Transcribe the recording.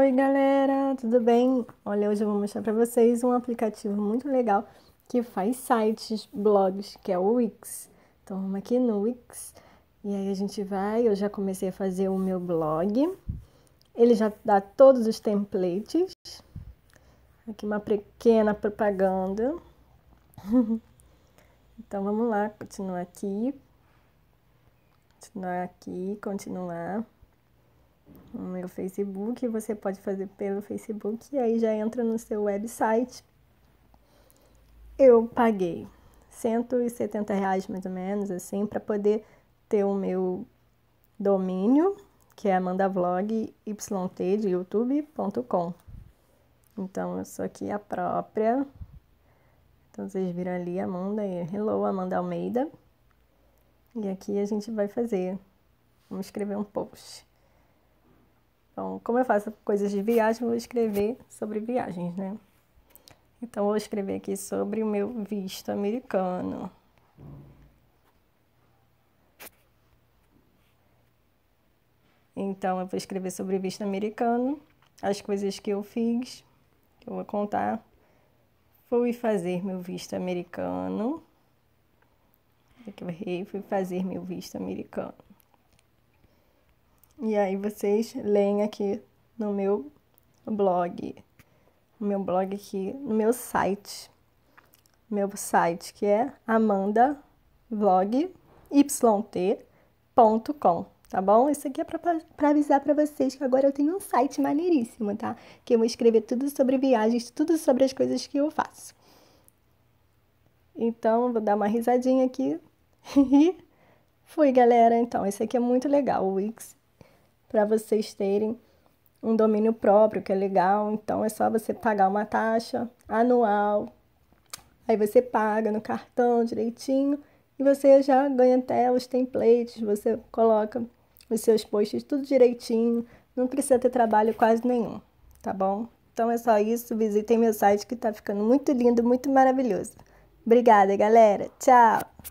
Oi, galera, tudo bem? Olha, hoje eu vou mostrar para vocês um aplicativo muito legal que faz sites, blogs, que é o Wix. Então, vamos aqui no Wix e aí a gente vai. Eu já comecei a fazer o meu blog. Ele já dá todos os templates. Aqui uma pequena propaganda. então, vamos lá, continuar aqui. Continuar aqui, continuar no meu Facebook, você pode fazer pelo Facebook e aí já entra no seu website. Eu paguei 170 reais mais ou menos assim para poder ter o meu domínio, que é amandavlog yt de youtube.com. Então eu sou aqui a própria. Então vocês viram ali Amanda e hello Amanda Almeida. E aqui a gente vai fazer, vamos escrever um post. Então, como eu faço coisas de viagem, vou escrever sobre viagens, né? Então, vou escrever aqui sobre o meu visto americano. Então, eu vou escrever sobre o visto americano, as coisas que eu fiz, que eu vou contar. Fui fazer meu visto americano. Aqui eu errei, fui fazer meu visto americano. E aí vocês leem aqui no meu blog, no meu blog aqui, no meu site, meu site que é amandavlogYT.com, tá bom? Isso aqui é para avisar para vocês que agora eu tenho um site maneiríssimo, tá? Que eu vou escrever tudo sobre viagens, tudo sobre as coisas que eu faço. Então, vou dar uma risadinha aqui. E fui, galera. Então, esse aqui é muito legal, o Wix para vocês terem um domínio próprio, que é legal. Então, é só você pagar uma taxa anual. Aí você paga no cartão direitinho e você já ganha até os templates, você coloca os seus posts tudo direitinho, não precisa ter trabalho quase nenhum, tá bom? Então é só isso, visitem meu site que tá ficando muito lindo, muito maravilhoso. Obrigada, galera. Tchau.